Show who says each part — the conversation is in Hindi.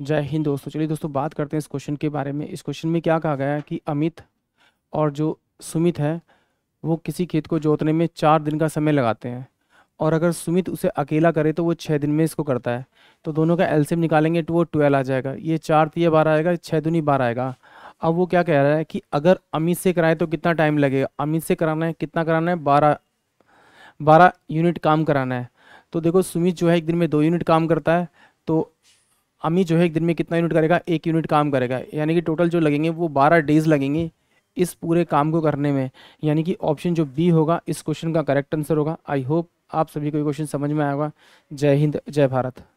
Speaker 1: जय हिंद दोस्तों चलिए दोस्तों बात करते हैं इस क्वेश्चन के बारे में इस क्वेश्चन में क्या कहा गया है कि अमित और जो सुमित है वो किसी खेत को जोतने में चार दिन का समय लगाते हैं और अगर सुमित उसे अकेला करे तो वो छः दिन में इसको करता है तो दोनों का एल्सियम निकालेंगे तो वो ट्वेल्व आ जाएगा ये चार तीय तो बार आएगा छः दूनी बार आएगा अब वो क्या कह रहा है कि अगर अमित से कराएं तो कितना टाइम लगेगा अमित से कराना है कितना कराना है बारह बारह यूनिट काम कराना है तो देखो सुमित जो है एक दिन में दो यूनिट काम करता है तो अमी जो है एक दिन में कितना यूनिट करेगा एक यूनिट काम करेगा यानी कि टोटल जो लगेंगे वो बारह डेज लगेंगे इस पूरे काम को करने में यानी कि ऑप्शन जो बी होगा इस क्वेश्चन का करेक्ट आंसर होगा आई होप आप सभी को ये क्वेश्चन समझ में आएगा जय हिंद जय भारत